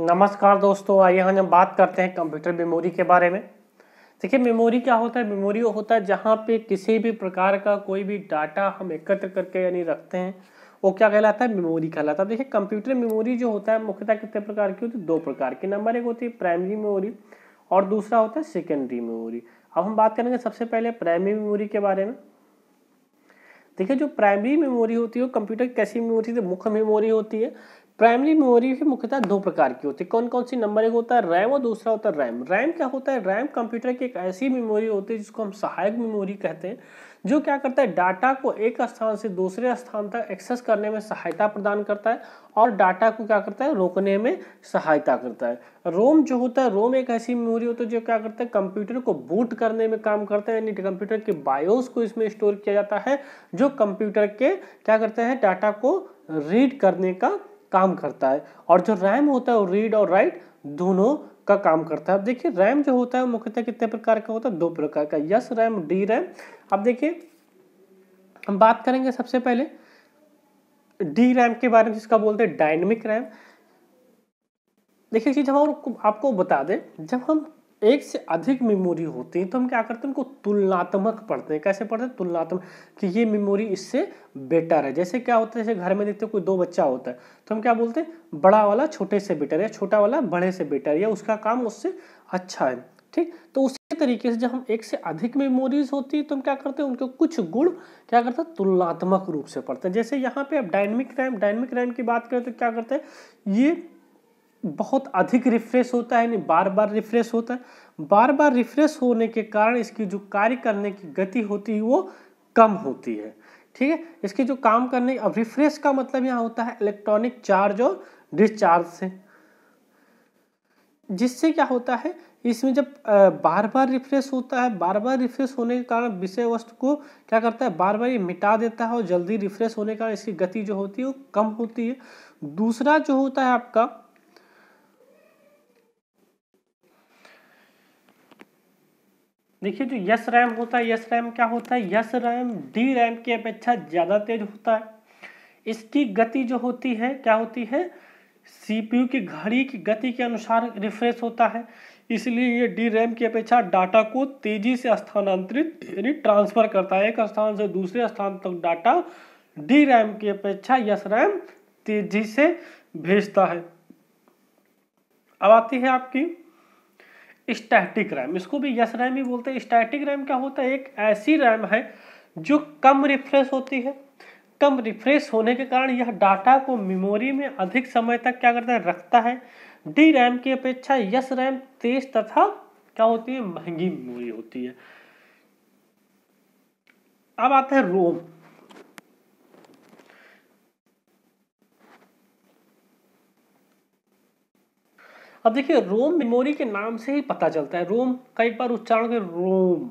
नमस्कार दोस्तों आइए हम बात करते हैं कंप्यूटर मेमोरी के बारे में देखिए मेमोरी क्या होता है मेमोरी वो होता है जहाँ पे किसी भी प्रकार का कोई भी डाटा हम एकत्र करके यानी रखते हैं वो क्या कहलाता है मेमोरी कहलाता है देखिए कंप्यूटर मेमोरी जो होता है मुख्यतः कितने प्रकार की होती है दो प्रकार की नंबर एक होती है प्राइमरी मेमोरी और दूसरा होता है सेकेंडरी मेमोरी अब हम बात करेंगे सबसे पहले प्राइमरी मेमोरी के बारे में देखिए जो प्राइमरी मेमोरी होती है वो कंप्यूटर कैसी मेमोरी होती है मुख्य मेमोरी होती है प्राइमरी मेमोरी भी मुख्यतः दो प्रकार की होती है कौन कौन सी नंबर एक होता है रैम और दूसरा होता है रैम रैम क्या होता है रैम कंप्यूटर की एक ऐसी मेमोरी होती है जिसको हम सहायक मेमोरी कहते हैं जो क्या करता है डाटा को एक स्थान से दूसरे स्थान तक एक्सेस करने में सहायता प्रदान करता है और डाटा को क्या करता है रोकने में सहायता करता है रोम जो होता है रोम एक ऐसी मेमोरी होती है जो क्या करता है कंप्यूटर को बूट करने में काम करता है यानी कंप्यूटर के बायोस को इसमें स्टोर किया जाता है जो कंप्यूटर के क्या करते हैं डाटा को रीड करने का काम करता है और जो रैम होता है वो रीड और राइट दोनों का काम करता है अब देखिए रैम जो होता है मुख्यतः कितने प्रकार का होता है दो प्रकार का यस रैम डी रैम अब देखिए हम बात करेंगे सबसे पहले डी रैम के बारे में जिसका बोलते हैं डायनेमिक रैम देखिए जब हम आपको बता दें जब हम एक से अधिक मेमोरी होती है तो हम क्या करते हैं उनको तुलनात्मक पढ़ते हैं कैसे पढ़ते हैं तुलनात्मक कि ये मेमोरी इससे बेटर है जैसे क्या होता है जैसे घर में देखते हैं कोई दो बच्चा होता है तो हम क्या बोलते हैं बड़ा वाला छोटे से बेटर या छोटा वाला बड़े से बेटर या उसका काम उससे अच्छा है ठीक तो उसी तरीके से जब हम एक से अधिक मेमोरीज होती है तो हम क्या करते हैं उनके कुछ गुण क्या करते हैं तुलनात्मक रूप से पढ़ते हैं जैसे यहाँ पे आप डायनमिक रैम डायनमिक रैम की बात करें तो क्या करते हैं ये बहुत अधिक रिफ्रेश होता है यानी बार बार रिफ्रेश होता है बार बार रिफ्रेश होने के कारण इसकी जो कार्य करने की गति होती है वो कम होती है ठीक है इसके जो काम करने अब रिफ्रेश का मतलब यहाँ होता है इलेक्ट्रॉनिक चार्ज और डिस्चार्ज से जिससे क्या होता है इसमें जब बार बार रिफ्रेश होता है बार बार रिफ्रेश होने के कारण विषय वस्तु को क्या करता है बार बार ये मिटा देता है और जल्दी रिफ्रेश होने के कारण इसकी गति जो होती है वो कम होती है दूसरा जो होता है आपका देखिए जो यस रैम होता है यस रैम क्या होता है यस रैम डी रैम की अपेक्षा ज़्यादा तेज होता है इसकी गति जो होती है क्या होती है सीपीयू की घड़ी की गति के अनुसार रिफ्रेश होता है इसलिए ये डी रैम की अपेक्षा डाटा को तेजी से स्थानांतरित यानी ट्रांसफर करता है एक स्थान से दूसरे स्थान तक डाटा डी रैम की अपेक्षा यस रैम तेजी से भेजता है अब आती है आपकी स्टैटिक रैम इसको भी यस रैम ही बोलते हैं स्टैटिक रैम क्या होता है एक ऐसी रैम है जो कम रिफ्रेश होती है कम रिफ्रेश होने के कारण यह डाटा को मेमोरी में अधिक समय तक क्या करता है रखता है डी रैम की अपेक्षा यस रैम तेज तथा क्या होती है महंगी मेमोरी होती है अब आता है रोम अब देखिए रोम मेमोरी के नाम से ही पता चलता है रोम कई बार उच्चारण के रोम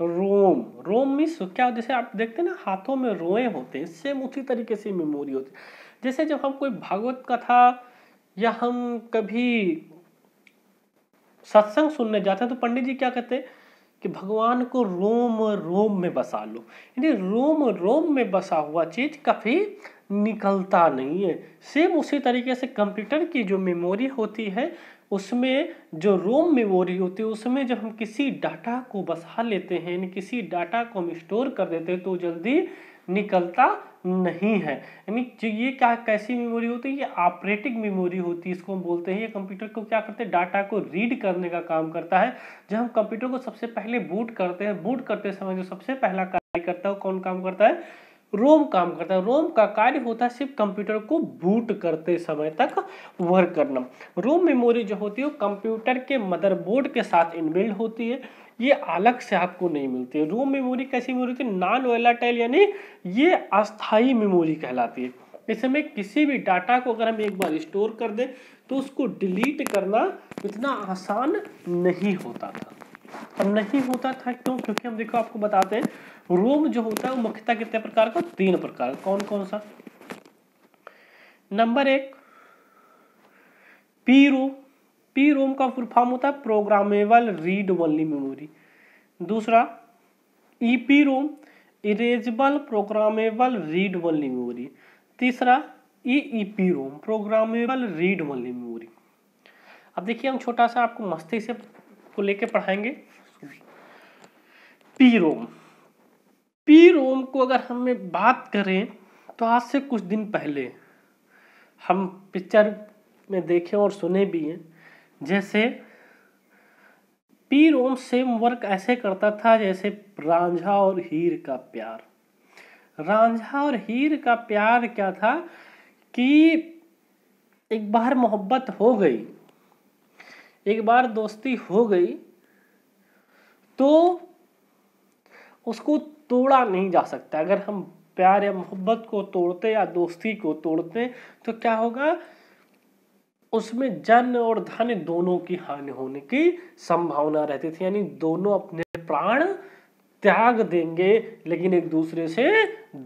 रोम रोम मिस क्या जैसे आप देखते हैं ना हाथों में रोए होते हैं सेम उसी तरीके से मेमोरी होती है जैसे जब हम कोई भागवत कथा या हम कभी सत्संग सुनने जाते हैं तो पंडित जी क्या कहते हैं कि भगवान को रोम रोम में बसा लो यानी रोम रोम में बसा हुआ चीज काफी निकलता नहीं है सेम उसी तरीके से कंप्यूटर की जो मेमोरी होती है उसमें जो रोम मेमोरी होती है उसमें जब हम किसी डाटा को बसा लेते हैं यानी किसी डाटा को हम स्टोर कर देते हैं तो जल्दी निकलता नहीं है यानी ये क्या कैसी मेमोरी होती है ये ऑपरेटिंग मेमोरी होती है इसको हम बोलते हैं ये कंप्यूटर को क्या करते हैं डाटा को रीड करने का काम करता है जब हम कंप्यूटर को सबसे पहले बूट करते हैं बूट करते समय जो सबसे पहला कार्य करता है वो कौन काम करता है रोम काम करता है रोम का कार्य होता है सिर्फ कंप्यूटर को बूट करते समय तक वर्क करना रोम मेमोरी जो होती है वो कंप्यूटर के मदरबोर्ड के साथ इनबिल्ड होती है ये अलग से आपको नहीं मिलती है रोम मेमोरी कैसी मेमोरी होती है नॉन वेलाटाइल यानी ये अस्थाई मेमोरी कहलाती है इसमें किसी भी डाटा को अगर हम एक बार स्टोर कर दें तो उसको डिलीट करना इतना आसान नहीं होता था अब नहीं होता था क्यों क्योंकि हम देखो आपको बताते हैं रोम जो होता है वो मुख्यता कितने प्रकार का तीन प्रकार कौन कौन सा नंबर एक पी रोम पी रोम का फुल फॉर्म होता है प्रोग्रामेबल रीड ओनली मेमोरी दूसरा E P ROM erasable programmable read only memory तीसरा E E P ROM programmable read only memory अब देखिए हम छोटा सा आपको मस्ती से को लेके पढ़ाएंगे पी रोम पी रोम को अगर हमें बात करें तो आज से कुछ दिन पहले हम पिक्चर में देखे और सुने भी हैं जैसे पी रोम सेम वर्क ऐसे करता था जैसे रांझा और हीर का प्यार रांझा और हीर का प्यार क्या था कि एक बार मोहब्बत हो गई एक बार दोस्ती हो गई तो उसको तोड़ा नहीं जा सकता अगर हम प्यार या मोहब्बत को तोड़ते या दोस्ती को तोड़ते तो क्या होगा उसमें जन और धन दोनों की हानि होने की संभावना रहती थी यानी दोनों अपने प्राण त्याग देंगे लेकिन एक दूसरे से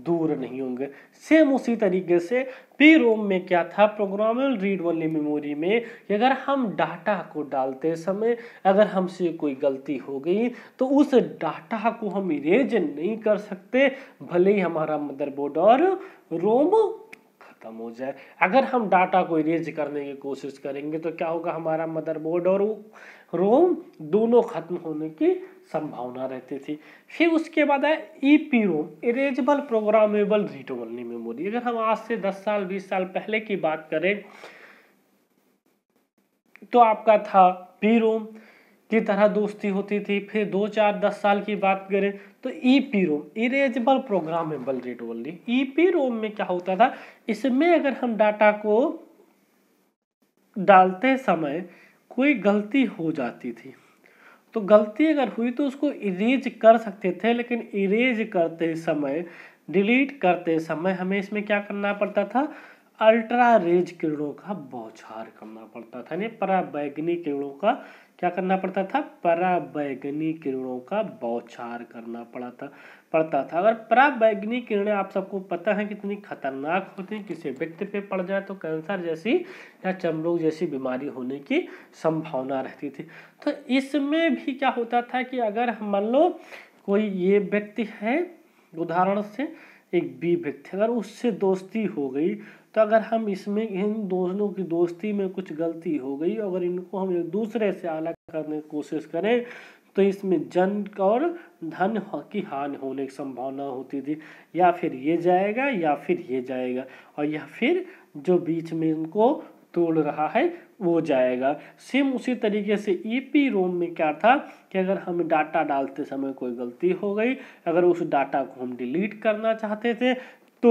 दूर नहीं होंगे सेम उसी तरीके से पी रोम में क्या था प्रोग्रामेबल रीड ओनली मेमोरी में कि अगर हम डाटा को डालते समय अगर हमसे कोई गलती हो गई तो उस डाटा को हम इरेज नहीं कर सकते भले ही हमारा मदरबोर्ड और रोम खत्म हो जाए अगर हम डाटा को इरेज करने की कोशिश करेंगे तो क्या होगा हमारा मदरबोर्ड और रोम दोनों खत्म होने की संभावना रहती थी फिर उसके बाद है E P ROM erasable programmable read only memory अगर हम आज से दस साल बीस साल पहले की बात करें तो आपका था पी रोम की तरह दोस्ती होती थी फिर दो चार दस साल की बात करें तो E P ROM erasable programmable rate वाली ई पी रोम में क्या होता था इसमें अगर हम डाटा को डालते समय कोई गलती हो जाती थी तो गलती अगर हुई तो उसको इरेज कर सकते थे लेकिन इरेज करते समय डिलीट करते समय हमें इसमें क्या करना पड़ता था अल्ट्रा रेज किरणों का बौछार करना पड़ता था यानी पराबैगनी किरणों का क्या करना पड़ता था पराबैगनी किरणों का बौछार करना पड़ा था पड़ता था अगर पराबैगनी किरणें आप सबको पता है कितनी खतरनाक होती हैं किसी व्यक्ति पे पड़ जाए तो कैंसर जैसी या चमरोग जैसी बीमारी होने की संभावना रहती थी तो इसमें भी क्या होता था कि अगर हम मान लो कोई ये व्यक्ति है उदाहरण से एक बी व्यक्ति अगर उससे दोस्ती हो गई तो अगर हम इसमें इन दोनों की दोस्ती में कुछ गलती हो गई अगर इनको हम एक दूसरे से अलग करने की कोशिश करें तो इसमें जन और धन की हानि होने की संभावना होती थी या फिर ये जाएगा या फिर ये जाएगा और या फिर जो बीच में इनको तोड़ रहा है वो जाएगा सेम उसी तरीके से ईपी e रोम में क्या था कि अगर हम डाटा डालते समय कोई गलती हो गई अगर उस डाटा को हम डिलीट करना चाहते थे तो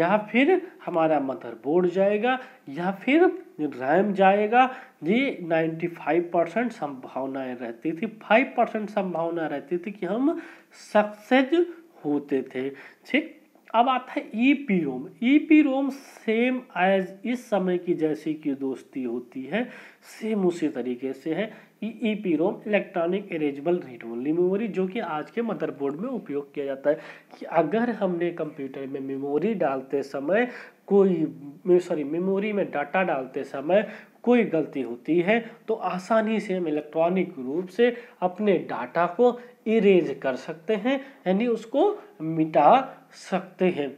या फिर हमारा मदरबोर्ड जाएगा या फिर रैम जाएगा ये 95 परसेंट संभावनाएँ रहती थी 5 परसेंट संभावना रहती थी कि हम सक्सेस होते थे ठीक अब आता है E P ROM E P ROM same as इस समय की जैसी की दोस्ती होती है सेम उसी तरीके से है E P ROM electronic erasable read only memory जो कि आज के मदरबोर्ड में उपयोग किया जाता है कि अगर हमने कंप्यूटर में मेमोरी डालते समय कोई सॉरी मेमोरी में डाटा डालते समय कोई गलती होती है तो आसानी से हम इलेक्ट्रॉनिक रूप से अपने डाटा को इरेज कर सकते हैं यानी उसको मिटा सकते हैं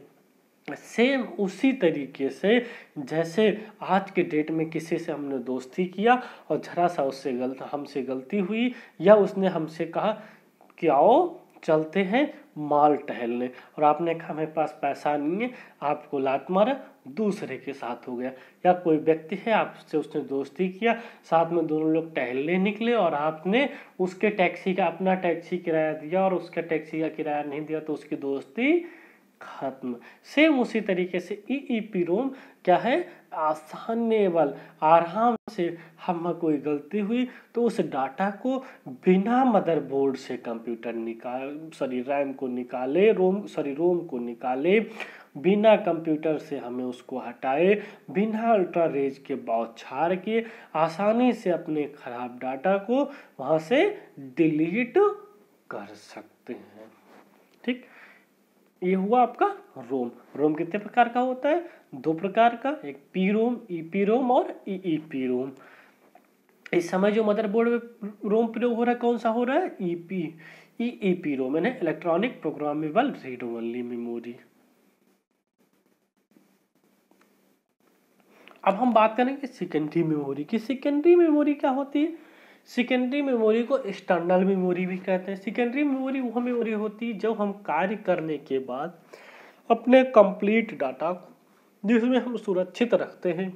सेम उसी तरीके से जैसे आज के डेट में किसी से हमने दोस्ती किया और जरा सा उससे गलत हमसे गलती हुई या उसने हमसे कहा कि आओ चलते हैं माल टहलने और आपने कहा मेरे पास पैसा नहीं है आपको लात मारा दूसरे के साथ हो गया या कोई व्यक्ति है आपसे उसने दोस्ती किया साथ में दोनों लोग टहलने निकले और आपने उसके टैक्सी का अपना टैक्सी किराया दिया और उसके टैक्सी का किराया नहीं दिया तो उसकी दोस्ती खत्म सेम उसी तरीके से ई ई पी रोम क्या है आसानेबल आराम से हम कोई गलती हुई तो उस डाटा को बिना मदरबोर्ड से कंप्यूटर निकाल सॉरी रैम को निकाले रोम सॉरी रोम को निकाले बिना कंप्यूटर से हमें उसको हटाए बिना अल्ट्रा रेज के बौछार के आसानी से अपने खराब डाटा को वहां से डिलीट कर सकते हैं ठीक ये हुआ आपका रोम रोम कितने प्रकार का होता है दो प्रकार का एक पी रोम ई पी रोम और ई ई पी रोम इस समय जो मदरबोर्ड में रोम प्रयोग हो रहा है कौन सा हो रहा है E P E E P ROM यानी electronic programmable read only memory अब हम बात करेंगे सेकेंडरी मेमोरी की सेकेंडरी मेमोरी क्या होती है सेकेंडरी मेमोरी को एक्सटर्नल मेमोरी भी कहते हैं सेकेंडरी मेमोरी वह मेमोरी होती है जब हम कार्य करने के बाद अपने कंप्लीट डाटा को जिसमें हम सुरक्षित रखते हैं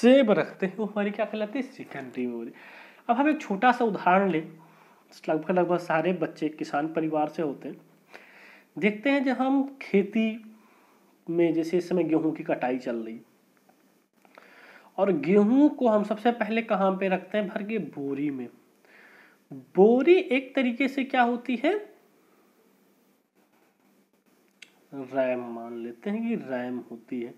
सेव रखते हैं वो हमारी क्या कहलाती है सेकेंडरी मेमोरी अब हम एक छोटा सा उदाहरण लें लगभग लगभग सारे बच्चे किसान परिवार से होते हैं देखते हैं जब हम खेती में जैसे इस समय गेहूँ की कटाई चल रही है और गेहूं को हम सबसे पहले कहाँ पे रखते हैं भर के बोरी में बोरी एक तरीके से क्या होती है रैम मान लेते हैं कि रैम होती है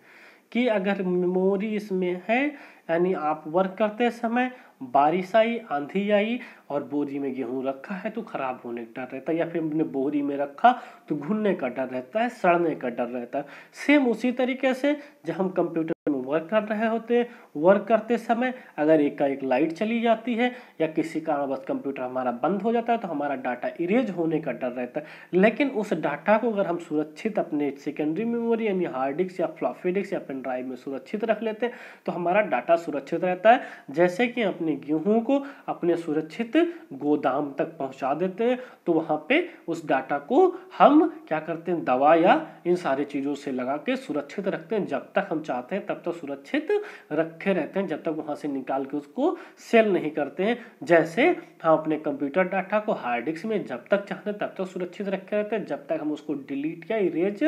कि अगर मेमोरी इसमें है यानी आप वर्क करते समय बारिश आई आंधी आई और बोरी में गेहूं रखा है तो खराब होने का डर रहता है या फिर हमने बोरी में रखा तो घुलने का डर रहता है सड़ने का डर रहता है सेम उसी तरीके से जब हम कंप्यूटर वर्क कर रहे होते हैं वर्क करते समय अगर एक का एक लाइट चली जाती है या किसी कारणवश कंप्यूटर हमारा बंद हो जाता है तो हमारा डाटा इरेज होने का डर रहता है लेकिन उस डाटा को अगर हम सुरक्षित अपने सेकेंडरी मेमोरी यानी हार्ड डिस्क या फ्लॉफी डिस्क या पेन ड्राइव में सुरक्षित रख लेते हैं तो हमारा डाटा सुरक्षित रहता है जैसे कि अपने गेहूँ को अपने सुरक्षित गोदाम तक पहुँचा देते हैं तो वहाँ पर उस डाटा को हम क्या करते हैं दवा या इन सारी चीज़ों से लगा के सुरक्षित रखते हैं जब तक हम चाहते हैं तब तक सुरक्षित रखे रहते हैं जब तक वहाँ से निकाल के उसको सेल नहीं करते हैं जैसे हम अपने कंप्यूटर डाटा को हार्ड डिस्क में जब तक चाहते हैं तब तक सुरक्षित रखे रहते हैं जब तक हम उसको डिलीट या इरेज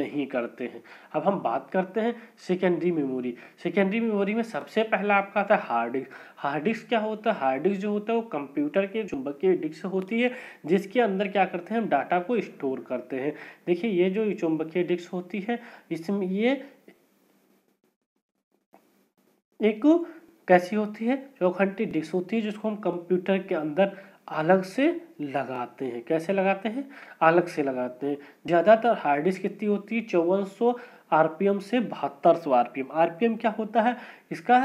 नहीं करते हैं अब हम बात करते हैं सेकेंडरी मेमोरी सेकेंडरी मेमोरी में सबसे पहला आपका आता है हार्ड डिस्क हार्ड डिस्क क्या होता है हार्ड डिस्क जो होता है वो कंप्यूटर के चुंबकीय डिस्क होती है जिसके अंदर क्या करते हैं हम डाटा को स्टोर करते हैं देखिए ये जो चुंबकीय डिस्क होती है इसमें ये एक कैसी होती है चौखंटी डिस्क होती है जिसको हम कंप्यूटर के अंदर अलग से लगाते हैं कैसे लगाते हैं अलग से लगाते हैं ज़्यादातर हार्ड डिस्क कितनी होती है चौवन सौ आरपीएम से बहत्तर सौ आरपीएम आरपीएम क्या होता है इसका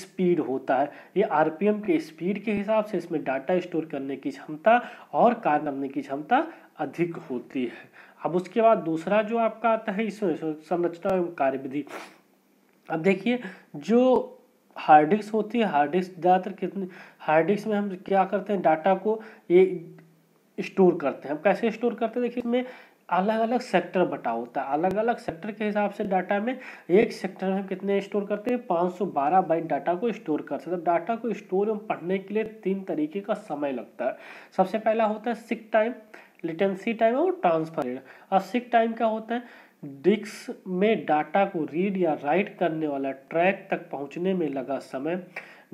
स्पीड होता है ये आरपीएम के स्पीड के हिसाब से इसमें डाटा स्टोर करने की क्षमता और कार्य करने की क्षमता अधिक होती है अब उसके बाद दूसरा जो आपका आता है इसमें संरचना एवं कार्य विधि अब देखिए जो हार्ड डिस्क होती है हार्ड डिस्क ज़्यादातर कितने हार्ड डिस्क में हम क्या करते हैं डाटा को ये स्टोर करते हैं हम कैसे स्टोर करते हैं देखिए इसमें अलग अलग सेक्टर बटा होता है अलग अलग सेक्टर के हिसाब से डाटा में एक सेक्टर में हम कितने स्टोर करते हैं पाँच सौ बारह बाइट डाटा को स्टोर कर सकते हैं डाटा को स्टोर एवं पढ़ने के लिए तीन तरीके का समय लगता है सबसे पहला होता है सिक टाइम लिटेंसी टाइम और ट्रांसफर रेट और सिक टाइम क्या होता है डिक्स में डाटा को रीड या राइट करने वाला ट्रैक तक पहुंचने में लगा समय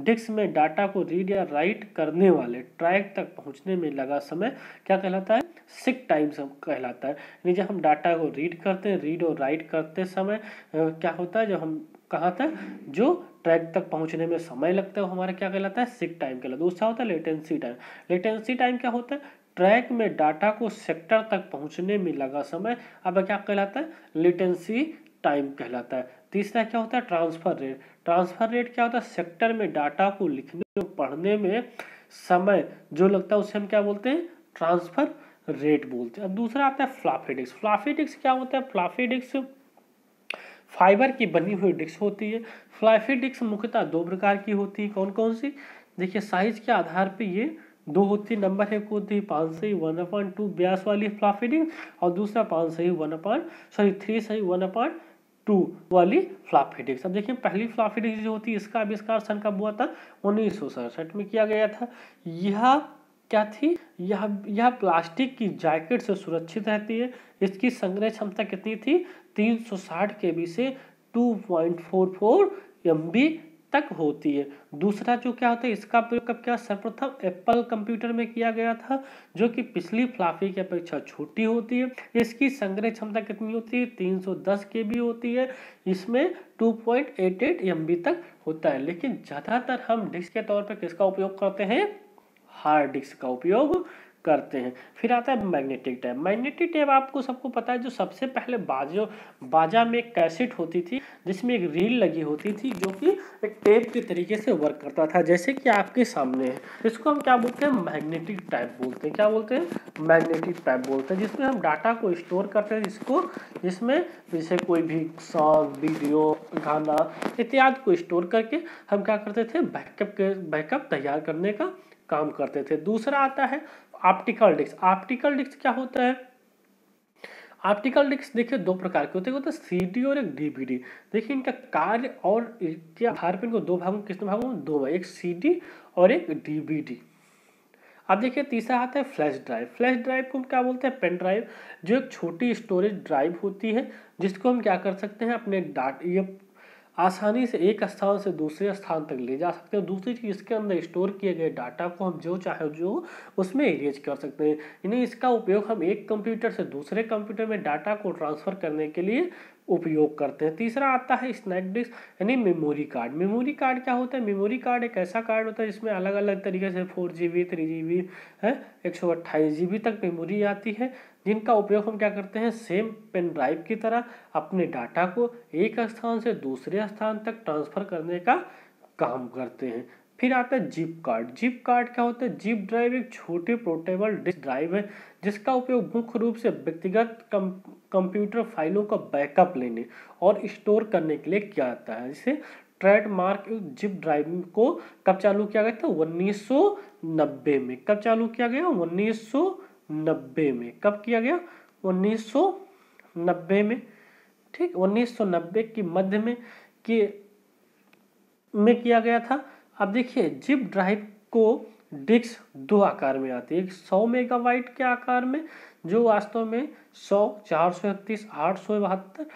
डिक्स में डाटा को रीड या राइट करने वाले ट्रैक तक पहुंचने में लगा समय क्या कहलाता है सिक टाइम कहलाता है यानी जब हम डाटा को रीड करते हैं रीड और राइट करते समय क्या होता है जब हम कहाँ तक जो ट्रैक तक पहुंचने में समय लगता है वो हमारा क्या कहलाता है सिक टाइम कहलाता है दूसरा होता है लेटेंसी टाइम लेटेंसी टाइम क्या होता है ट्रैक में डाटा को सेक्टर तक पहुंचने में लगा समय अब क्या कहलाता है लेटेंसी टाइम कहलाता है तीसरा क्या होता है ट्रांसफर रेट ट्रांसफर रेट क्या होता है सेक्टर में डाटा को लिखने और पढ़ने में समय जो लगता है उसे हम क्या बोलते हैं ट्रांसफर रेट बोलते हैं अब दूसरा आता है फ्लाफी डिस्क फ्लाफी क्या होता है फ्लाफी डिक्स फाइबर की बनी हुई डिस्क होती है फ्लाफी डिक्स मुख्यतः दो प्रकार की होती है कौन कौन सी देखिए साइज के आधार पर ये दो होती नंबर है को थी पाँच ही वन अपॉइंट टू ब्यास वाली फ्लॉप फीडिंग और दूसरा पाँच ही वन अपॉइंट सॉरी थ्री ही वन अपॉइंट टू वाली फ्लॉप फीडिंग अब देखिए पहली फ्लॉप फीडिंग जो होती है इसका आविष्कार सन कब हुआ था उन्नीस सौ सड़सठ में किया गया था यह क्या थी यह यह प्लास्टिक की जैकेट से सुरक्षित रहती है इसकी संग्रह क्षमता कितनी थी 360 केबी से 2.44 एमबी तक होती है दूसरा जो क्या होता है इसका प्रयोग कब किया सर्वप्रथम एप्पल कंप्यूटर में किया गया था जो कि पिछली फ्लाफी की अपेक्षा छोटी होती है इसकी संग्रह क्षमता कितनी होती है 310 बी होती है इसमें 2.88 एमबी तक होता है लेकिन ज़्यादातर हम डिस्क के तौर पर किसका उपयोग करते हैं हार्ड डिस्क का उपयोग करते हैं फिर आता है मैग्नेटिक टेप मैग्नेटिक टेप आपको सबको पता है जो सबसे पहले बाजो बाजा में एक कैसेट होती थी जिसमें एक रील लगी होती थी जो कि एक टेप के तरीके से वर्क करता था जैसे कि आपके सामने है इसको हम क्या बोलते हैं मैग्नेटिक टैप बोलते हैं क्या बोलते हैं मैग्नेटिक टैप बोलते हैं जिसमें हम डाटा को स्टोर करते हैं जिसको जिसमें जैसे कोई भी सॉन्ग वीडियो गाना इत्यादि को स्टोर करके हम क्या करते थे बैकअप के बैकअप तैयार करने का काम करते थे दूसरा आता है ऑप्टिकल डिस्क ऑप्टिकल डिस्क क्या होता है ऑप्टिकल डिस्क देखिए दो प्रकार के होते हैं होता है सी डी और एक डीवीडी देखिए इनका कार्य और के आधार पर इनको दो भागों कितने भागों में दो भाग एक सीडी और एक डीवीडी अब देखिए तीसरा आता है फ्लैश ड्राइव फ्लैश ड्राइव को हम क्या बोलते हैं पेन ड्राइव जो एक छोटी स्टोरेज ड्राइव होती है जिसको हम क्या कर सकते हैं अपने डाट ये आसानी से एक स्थान से दूसरे स्थान तक ले जा सकते हैं दूसरी चीज़ इसके अंदर स्टोर किए गए डाटा को हम जो चाहे जो उसमें इरेज कर सकते हैं यानी इसका उपयोग हम एक कंप्यूटर से दूसरे कंप्यूटर में डाटा को ट्रांसफ़र करने के लिए उपयोग करते हैं तीसरा आता है स्नैक डिस्क यानी मेमोरी कार्ड मेमोरी कार्ड क्या होता है मेमोरी कार्ड एक ऐसा कार्ड होता है जिसमें अलग अलग तरीके से four G B three G B है एक सौ अट्ठाईस जी बी तक मेमोरी आती है जिनका उपयोग हम क्या करते हैं सेम पेन ड्राइव की तरह अपने डाटा को एक स्थान से दूसरे स्थान तक ट्रांसफ़र करने का काम करते हैं फिर आता है जिप कार्ड जिप कार्ड क्या होता है जिप ड्राइव एक छोटी पोर्टेबल डिस्क ड्राइव है जिसका उपयोग मुख्य रूप से व्यक्तिगत कम कंप्यूटर फाइलों का बैकअप लेने और स्टोर करने के लिए किया जाता है जिसे ट्रेडमार्क जिप ड्राइव को कब चालू किया गया था उन्नीस में कब चालू किया गया उन्नीस में कब किया गया उन्नीस में ठीक उन्नीस के मध्य में के में किया गया था अब देखिए जिप ड्राइव को डिक्स दो आकार में आती है एक सौ मेगावाइट के आकार में जो वास्तव में सौ चार सौ इकतीस आठ सौ बहत्तर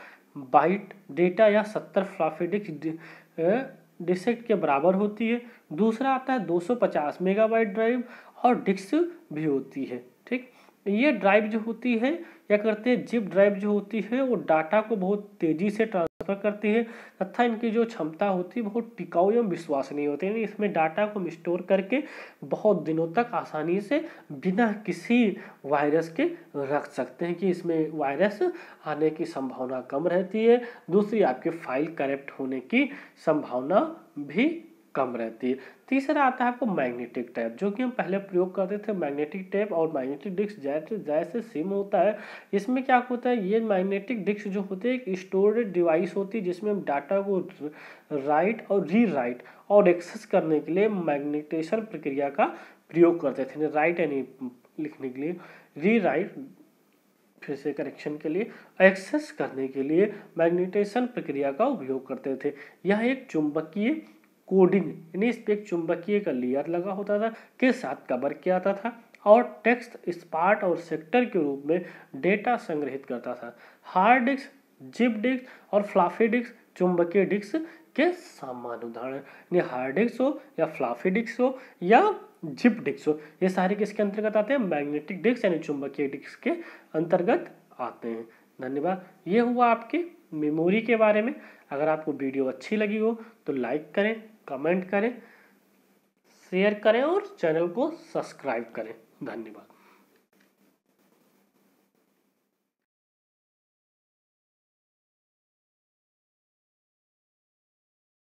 बाइट डेटा या सत्तर फ्लॉपी डिक्स डिसेक्ट के बराबर होती है दूसरा आता है 250 मेगावाइट ड्राइव और डिक्स भी होती है ठीक ये ड्राइव जो होती है क्या करते हैं जिप ड्राइव जो होती है वो डाटा को बहुत तेजी से ट्रांसफर करती है तथा इनकी जो क्षमता होती है बहुत टिकाऊ एवं विश्वसनीय होती है इसमें डाटा को हम स्टोर करके बहुत दिनों तक आसानी से बिना किसी वायरस के रख सकते हैं कि इसमें वायरस आने की संभावना कम रहती है दूसरी आपकी फाइल करेक्ट होने की संभावना भी कम रहती है तीसरा आता है आपको मैग्नेटिक टैप जो कि हम पहले प्रयोग करते थे मैग्नेटिक टैप और मैग्नेटिक डिस्क जैसे जैसे सिम होता है इसमें क्या होता है ये मैग्नेटिक डिस्क जो होते हैं एक स्टोरेज डिवाइस होती है जिसमें हम डाटा को राइट और री राइट और एक्सेस करने के लिए मैग्नेटेशन प्रक्रिया का प्रयोग करते थे राइट यानी लिखने के लिए री राइट फिर से करेक्शन के लिए एक्सेस करने के लिए मैग्नेटेशन प्रक्रिया का उपयोग करते थे यह एक चुंबकीय कोडिंग यानी इस पर एक चुंबकीय का लेयर लगा होता था के साथ कवर किया जाता था और टेक्स्ट स्पार्ट और सेक्टर के रूप में डेटा संग्रहित करता था हार्ड डिस्क जिप डिस्क और फ्लाफी डिस्क चुंबकीय डिस्क के सामान्य उदाहरण यानी हार्ड डिस्क हो या फ्लाफी डिस्क हो या जिप डिस्क हो ये सारे किसके अंतर्गत आते हैं मैग्नेटिक डिस्क यानी चुंबकीय डिस्क के अंतर्गत आते हैं धन्यवाद ये हुआ आपके मेमोरी के बारे में अगर आपको वीडियो अच्छी लगी हो तो लाइक करें कमेंट करें शेयर करें और चैनल को सब्सक्राइब करें धन्यवाद